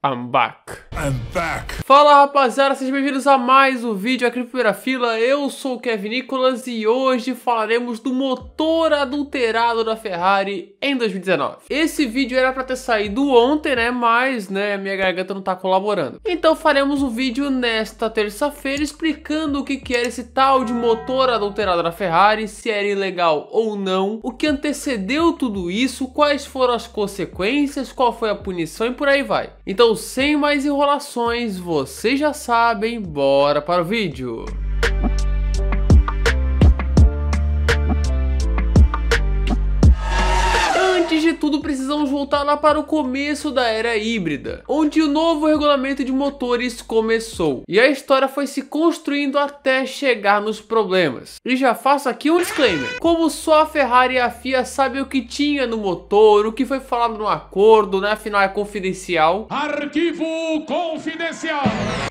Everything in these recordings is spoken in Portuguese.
I'm back. I'm back. Fala rapaziada, sejam bem-vindos a mais um vídeo aqui no primeira fila. Eu sou o Kevin Nicolas e hoje falaremos do motor adulterado da Ferrari em 2019. Esse vídeo era para ter saído ontem, né? Mas, né, minha garganta não tá colaborando. Então faremos um vídeo nesta terça-feira explicando o que que era esse tal de motor adulterado da Ferrari, se era ilegal ou não, o que antecedeu tudo isso, quais foram as consequências, qual foi a punição e por aí vai. Então então, sem mais enrolações, vocês já sabem, bora para o vídeo! tudo, precisamos voltar lá para o começo da era híbrida, onde o novo regulamento de motores começou. E a história foi se construindo até chegar nos problemas. E já faço aqui um disclaimer: como só a Ferrari e a FIA sabem o que tinha no motor, o que foi falado no acordo, né? Afinal é confidencial. Arquivo confidencial.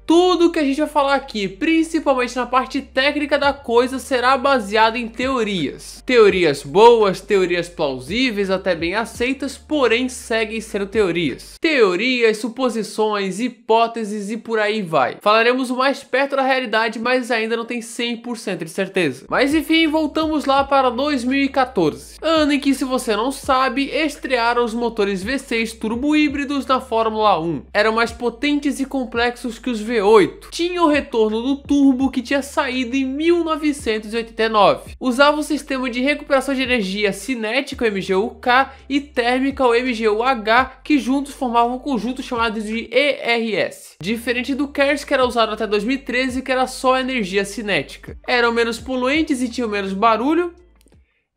Tudo que a gente vai falar aqui, principalmente na parte técnica da coisa, será baseado em teorias. Teorias boas, teorias plausíveis, até bem aceitas conceitas, porém seguem sendo teorias. Teorias, suposições, hipóteses e por aí vai. Falaremos o mais perto da realidade, mas ainda não tem 100% de certeza. Mas enfim, voltamos lá para 2014, ano em que, se você não sabe, estrearam os motores V6 turbo híbridos na Fórmula 1. Eram mais potentes e complexos que os V8. Tinha o retorno do turbo que tinha saído em 1989. Usava o sistema de recuperação de energia cinético MGUK e térmica ou MGUH, que juntos formavam um conjunto chamado de ERS. Diferente do KERS que era usado até 2013, que era só energia cinética. Eram menos poluentes e tinham menos barulho,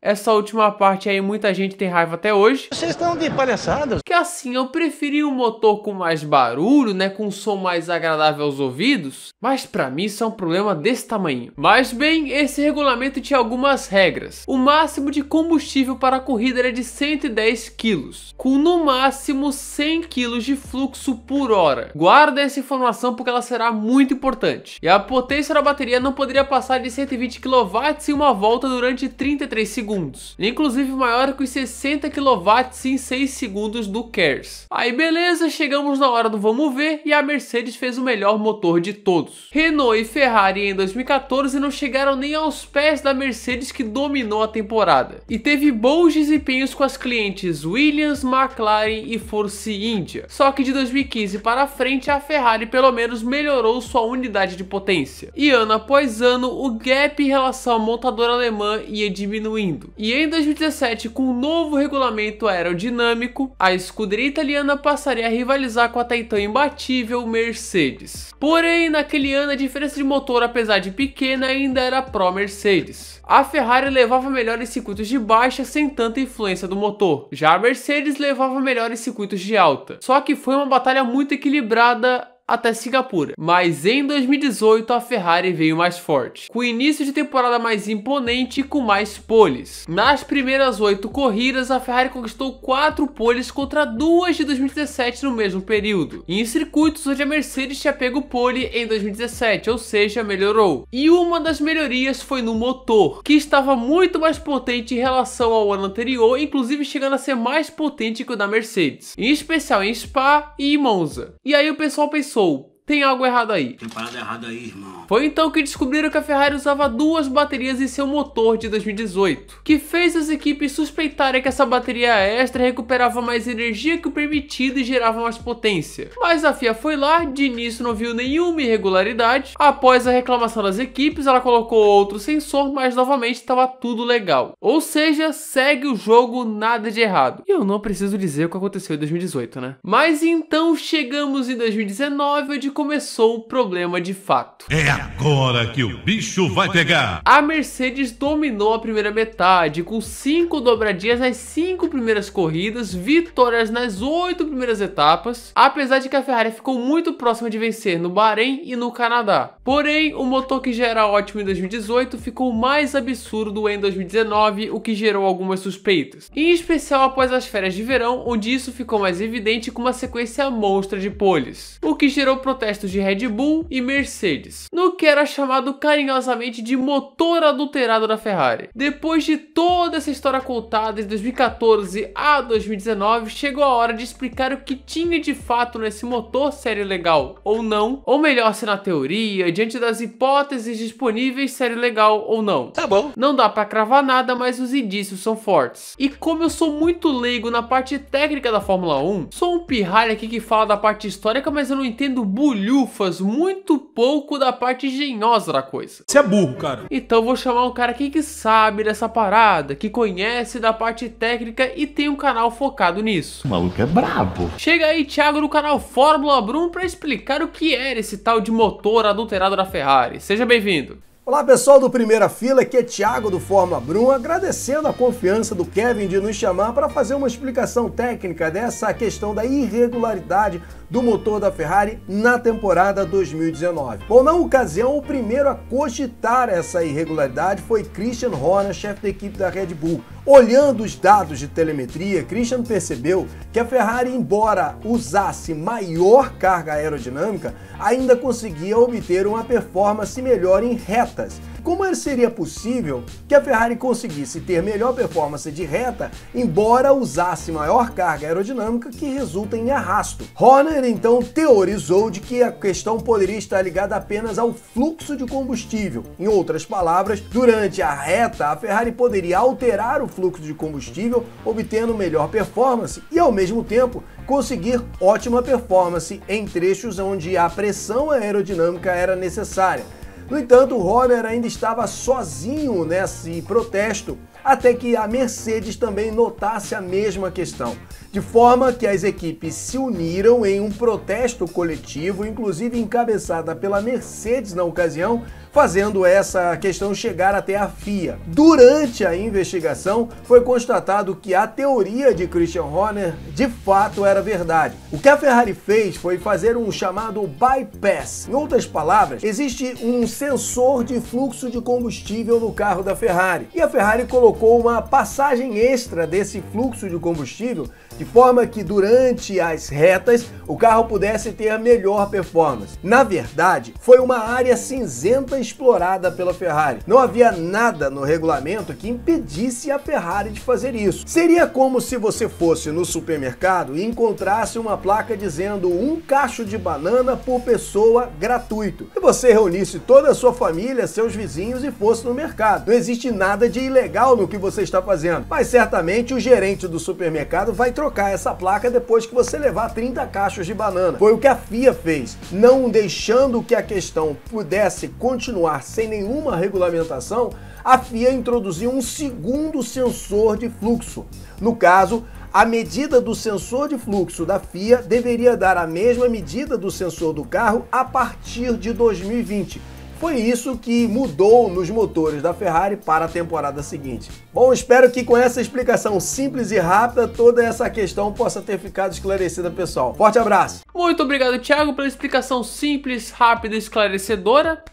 essa última parte aí muita gente tem raiva até hoje. Vocês estão de palhaçadas? Que assim, eu preferi um motor com mais barulho, né, com um som mais agradável aos ouvidos, mas para mim isso é um problema desse tamanho. Mas bem, esse regulamento tinha algumas regras. O máximo de combustível para a corrida era de 110 kg, com no máximo 100 kg de fluxo por hora. Guarda essa informação porque ela será muito importante. E a potência da bateria não poderia passar de 120 kW em uma volta durante 33 segundos segundos. Inclusive maior que os 60 kW em 6 segundos do CARES. Aí beleza, chegamos na hora do vamos ver e a Mercedes fez o melhor motor de todos. Renault e Ferrari em 2014 não chegaram nem aos pés da Mercedes que dominou a temporada. E teve bons desempenhos com as clientes Williams, McLaren e Force India. Só que de 2015 para frente a Ferrari pelo menos melhorou sua unidade de potência. E ano após ano o gap em relação à montadora alemã ia diminuindo. E em 2017, com o um novo regulamento aerodinâmico, a escuderia italiana passaria a rivalizar com a até então imbatível Mercedes. Porém, naquele ano a diferença de motor, apesar de pequena, ainda era pró-Mercedes. A Ferrari levava melhor em circuitos de baixa sem tanta influência do motor, já a Mercedes levava melhor em circuitos de alta. Só que foi uma batalha muito equilibrada até Singapura. Mas em 2018 a Ferrari veio mais forte, com início de temporada mais imponente e com mais poles. Nas primeiras oito corridas, a Ferrari conquistou quatro poles contra duas de 2017 no mesmo período, e em circuitos onde a Mercedes tinha pego pole em 2017, ou seja, melhorou. E uma das melhorias foi no motor, que estava muito mais potente em relação ao ano anterior, inclusive chegando a ser mais potente que o da Mercedes, em especial em Spa e em Monza. E aí o pessoal pensou also Tem algo errado aí. Tem parada errada aí, irmão. Foi então que descobriram que a Ferrari usava duas baterias em seu motor de 2018, que fez as equipes suspeitarem que essa bateria extra recuperava mais energia que o permitido e gerava mais potência. Mas a FIA foi lá, de início não viu nenhuma irregularidade. Após a reclamação das equipes, ela colocou outro sensor, mas novamente estava tudo legal. Ou seja, segue o jogo, nada de errado. E eu não preciso dizer o que aconteceu em 2018, né? Mas então chegamos em 2019, onde começou o problema de fato. É agora que o bicho vai pegar! A Mercedes dominou a primeira metade, com cinco dobradinhas nas cinco primeiras corridas, vitórias nas oito primeiras etapas, apesar de que a Ferrari ficou muito próxima de vencer no Bahrein e no Canadá. Porém, o motor que já era ótimo em 2018 ficou mais absurdo em 2019, o que gerou algumas suspeitas. Em especial após as férias de verão, onde isso ficou mais evidente com uma sequência monstra de poles, o que gerou protestos de Red Bull e Mercedes, no que era chamado carinhosamente de motor adulterado da Ferrari. Depois de toda essa história contada de 2014 a 2019, chegou a hora de explicar o que tinha de fato nesse motor série legal ou não, ou melhor, se na teoria, diante das hipóteses disponíveis, série legal ou não. Tá bom. Não dá para cravar nada, mas os indícios são fortes. E como eu sou muito leigo na parte técnica da Fórmula 1, sou um pirralha aqui que fala da parte histórica, mas eu não entendo burro bolhufas, muito pouco da parte engenhosa da coisa. Você é burro, cara. Então vou chamar um cara aqui que sabe dessa parada, que conhece da parte técnica e tem um canal focado nisso. O maluco é brabo. Chega aí, Thiago, do canal Fórmula Brum para explicar o que era é esse tal de motor adulterado da Ferrari. Seja bem-vindo. Olá pessoal do Primeira Fila, aqui é Thiago do Fórmula Brum, agradecendo a confiança do Kevin de nos chamar para fazer uma explicação técnica dessa questão da irregularidade do motor da Ferrari na temporada 2019. Bom, na ocasião, o primeiro a cogitar essa irregularidade foi Christian Horner, chefe da equipe da Red Bull. Olhando os dados de telemetria, Christian percebeu que a Ferrari, embora usasse maior carga aerodinâmica, ainda conseguia obter uma performance melhor em retas como é- seria possível que a Ferrari conseguisse ter melhor performance de reta, embora usasse maior carga aerodinâmica que resulta em arrasto. Horner então teorizou de que a questão poderia estar ligada apenas ao fluxo de combustível. Em outras palavras, durante a reta, a Ferrari poderia alterar o fluxo de combustível, obtendo melhor performance e, ao mesmo tempo, conseguir ótima performance em trechos onde a pressão aerodinâmica era necessária no entanto, Horner ainda estava sozinho nesse protesto, até que a Mercedes também notasse a mesma questão de forma que as equipes se uniram em um protesto coletivo, inclusive encabeçada pela Mercedes na ocasião, fazendo essa questão chegar até a FIA. Durante a investigação, foi constatado que a teoria de Christian Horner de fato era verdade. O que a Ferrari fez foi fazer um chamado bypass. Em outras palavras, existe um sensor de fluxo de combustível no carro da Ferrari. E a Ferrari colocou uma passagem extra desse fluxo de combustível de forma que durante as retas o carro pudesse ter a melhor performance. Na verdade, foi uma área cinzenta explorada pela Ferrari. Não havia nada no regulamento que impedisse a Ferrari de fazer isso. Seria como se você fosse no supermercado e encontrasse uma placa dizendo um cacho de banana por pessoa gratuito. E você reunisse toda a sua família, seus vizinhos e fosse no mercado. Não existe nada de ilegal no que você está fazendo, mas certamente o gerente do supermercado vai trocar trocar essa placa depois que você levar 30 cachos de banana. Foi o que a FIA fez, não deixando que a questão pudesse continuar sem nenhuma regulamentação, a FIA introduziu um segundo sensor de fluxo. No caso, a medida do sensor de fluxo da FIA deveria dar a mesma medida do sensor do carro a partir de 2020. Foi isso que mudou nos motores da Ferrari para a temporada seguinte. Bom, espero que com essa explicação simples e rápida toda essa questão possa ter ficado esclarecida, pessoal. Forte abraço! Muito obrigado, Thiago, pela explicação simples, rápida e esclarecedora.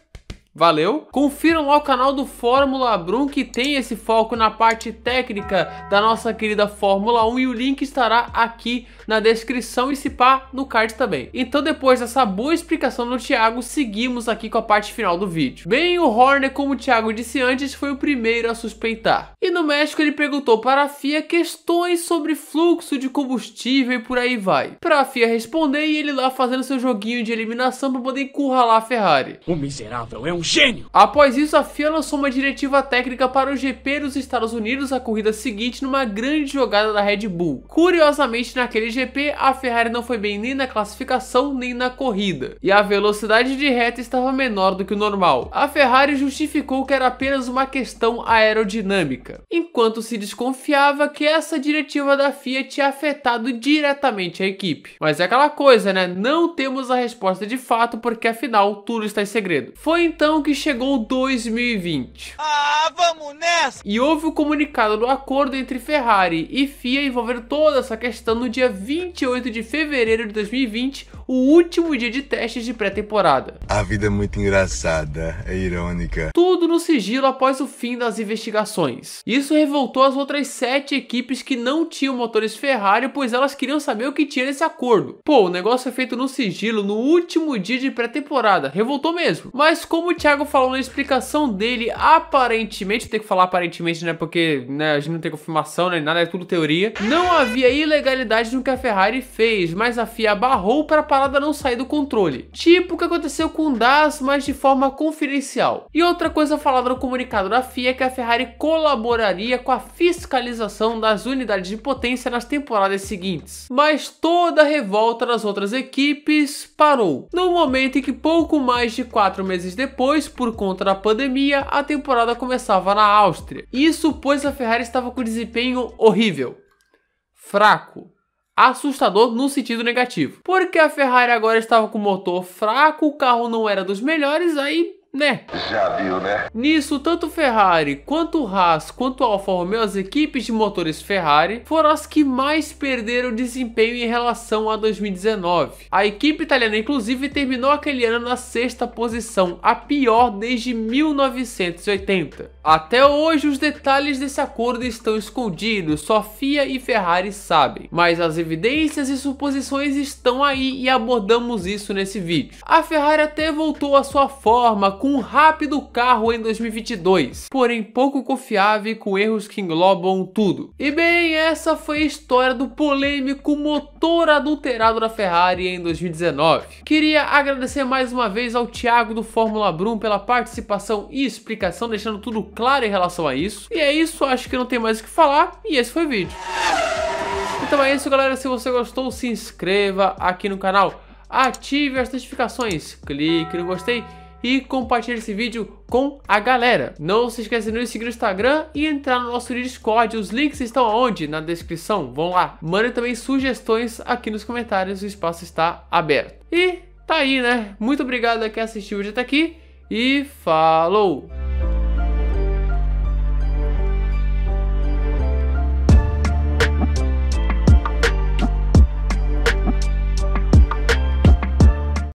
Valeu? Confiram lá o canal do Fórmula Brum que tem esse foco na parte técnica da nossa querida Fórmula 1 e o link estará aqui na descrição e se pá no card também. Então depois dessa boa explicação do Thiago, seguimos aqui com a parte final do vídeo. Bem, o Horner, como o Thiago disse antes, foi o primeiro a suspeitar no México ele perguntou para a FIA questões sobre fluxo de combustível e por aí vai. Para a FIA responder e ele lá fazendo seu joguinho de eliminação para poder encurralar a Ferrari. O miserável é um gênio! Após isso, a FIA lançou uma diretiva técnica para o GP dos Estados Unidos a corrida seguinte numa grande jogada da Red Bull. Curiosamente, naquele GP, a Ferrari não foi bem nem na classificação nem na corrida, e a velocidade de reta estava menor do que o normal. A Ferrari justificou que era apenas uma questão aerodinâmica enquanto se desconfiava que essa diretiva da FIA tinha afetado diretamente a equipe. Mas é aquela coisa, né? Não temos a resposta de fato, porque afinal tudo está em segredo. Foi então que chegou 2020. Ah, vamos nessa! E houve o comunicado do acordo entre Ferrari e FIA envolvendo toda essa questão no dia 28 de fevereiro de 2020, o último dia de testes de pré-temporada. A vida é muito engraçada, é irônica. Tudo no sigilo após o fim das investigações. E isso revoltou as outras sete equipes que não tinham motores Ferrari, pois elas queriam saber o que tinha nesse acordo. Pô, o negócio é feito no sigilo no último dia de pré-temporada, revoltou mesmo. Mas como o Thiago falou na explicação dele, aparentemente, tem que falar aparentemente, né, porque né, a gente não tem confirmação, né, nada, é tudo teoria, não havia ilegalidade no que a Ferrari fez, mas a FIA barrou para a parada não sair do controle. Tipo o que aconteceu com o DAS, mas de forma confidencial. E outra coisa falada no comunicado da FIA é que a Ferrari colaboraria trabalharia com a fiscalização das unidades de potência nas temporadas seguintes. Mas toda a revolta das outras equipes parou. No momento em que pouco mais de quatro meses depois, por conta da pandemia, a temporada começava na Áustria. Isso pois a Ferrari estava com desempenho horrível, fraco, assustador no sentido negativo. Porque a Ferrari agora estava com motor fraco, o carro não era dos melhores, aí né? Já viu, né? Nisso, tanto Ferrari, quanto Haas, quanto Alfa Romeo, as equipes de motores Ferrari foram as que mais perderam desempenho em relação a 2019. A equipe italiana, inclusive, terminou aquele ano na sexta posição, a pior desde 1980. Até hoje, os detalhes desse acordo estão escondidos, só FIA e Ferrari sabem. Mas as evidências e suposições estão aí e abordamos isso nesse vídeo. A Ferrari até voltou à sua forma, com com um rápido carro em 2022, porém pouco confiável e com erros que englobam tudo. E bem, essa foi a história do polêmico motor adulterado da Ferrari em 2019. Queria agradecer mais uma vez ao Thiago do Fórmula Brum pela participação e explicação, deixando tudo claro em relação a isso. E é isso, acho que não tem mais o que falar, e esse foi o vídeo. Então é isso, galera. Se você gostou, se inscreva aqui no canal, ative as notificações, clique no gostei e compartilhe esse vídeo com a galera. Não se esqueça de nos seguir no Instagram e entrar no nosso Discord. Os links estão aonde? Na descrição. Vão lá. Mandem também sugestões aqui nos comentários. O espaço está aberto. E tá aí, né? Muito obrigado a quem assistiu já até aqui e falou!